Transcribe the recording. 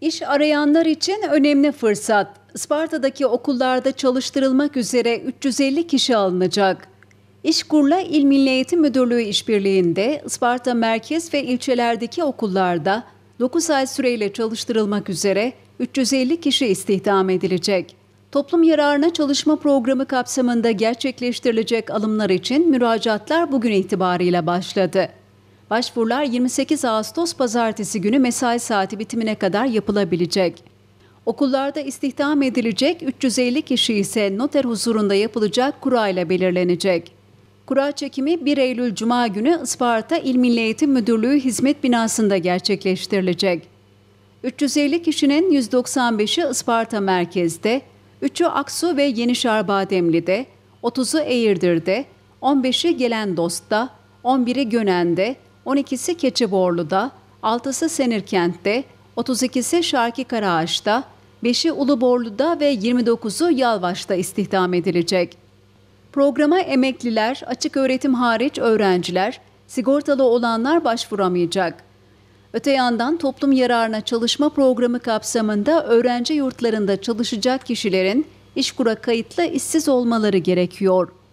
İş arayanlar için önemli fırsat. Sparta'daki okullarda çalıştırılmak üzere 350 kişi alınacak. İşkur'la İl Milli Eğitim Müdürlüğü işbirliğinde Sparta merkez ve ilçelerdeki okullarda 9 ay süreyle çalıştırılmak üzere 350 kişi istihdam edilecek. Toplum yararına çalışma programı kapsamında gerçekleştirilecek alımlar için müracaatlar bugün itibariyle başladı. Başvurular 28 Ağustos pazartesi günü mesai saati bitimine kadar yapılabilecek. Okullarda istihdam edilecek 350 kişi ise noter huzurunda yapılacak kura ile belirlenecek. Kura çekimi 1 Eylül Cuma günü Isparta İl Milli Eğitim Müdürlüğü Hizmet Binası'nda gerçekleştirilecek. 350 kişinin 195'i Isparta merkezde, 3'ü Aksu ve Yenişar Bademli'de, 30'u Eğirdir'de, 15'i Gelen Dost'ta, 11'i Gönen'de, 12'si Keçiborlu'da, 6'sı Senirkent'te, 32'si Şarki Karaağaç'ta, 5'i Uluborlu'da ve 29'u Yalvaş'ta istihdam edilecek. Programa emekliler, açık öğretim hariç öğrenciler, sigortalı olanlar başvuramayacak. Öte yandan toplum yararına çalışma programı kapsamında öğrenci yurtlarında çalışacak kişilerin işkura kayıtlı işsiz olmaları gerekiyor.